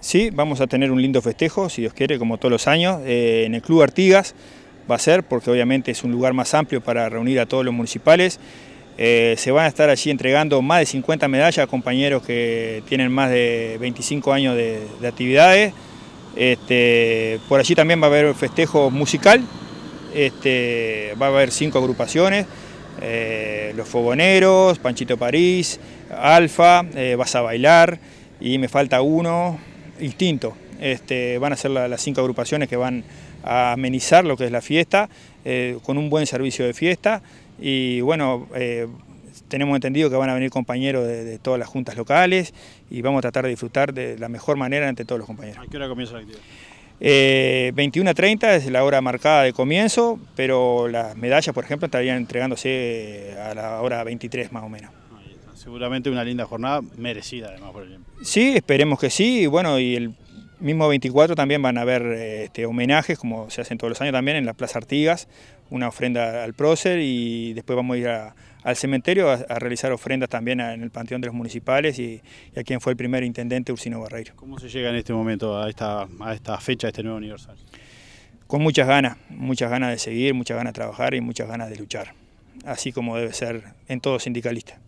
Sí, vamos a tener un lindo festejo, si Dios quiere, como todos los años, eh, en el Club Artigas va a ser, porque obviamente es un lugar más amplio para reunir a todos los municipales. Eh, se van a estar allí entregando más de 50 medallas a compañeros que tienen más de 25 años de, actividades. Este, por allí también va a haber festejo musical, este, va a haber cinco agrupaciones, eh, Los Fogoneros, Panchito París, Alfa, Vas a Bailar, y me falta uno, distinto. Este, van a ser las cinco agrupaciones que van a amenizar lo que es la fiesta, eh, con un buen servicio de fiesta y bueno, eh, tenemos entendido que van a venir compañeros de, todas las juntas locales y vamos a tratar de disfrutar de la mejor manera ante todos los compañeros. ¿A qué hora comienza la actividad? 21.30 eh, es la hora marcada de comienzo, pero las medallas, por ejemplo, estarían entregándose a la hora 23 más o menos. Seguramente una linda jornada merecida además por el Sí, esperemos que sí. Y bueno, y el mismo 24 también van a haber este, homenajes, como se hacen todos los años también, en la Plaza Artigas, una ofrenda al prócer y después vamos a ir al cementerio a, realizar ofrendas también en el Panteón de los Municipales y, a quien fue el primer intendente, Ursino Barreiro. ¿Cómo se llega en este momento a esta, a esta fecha, a este nuevo Universal? Con muchas ganas, muchas ganas de seguir, muchas ganas de trabajar y muchas ganas de luchar, así como debe ser en todo sindicalista.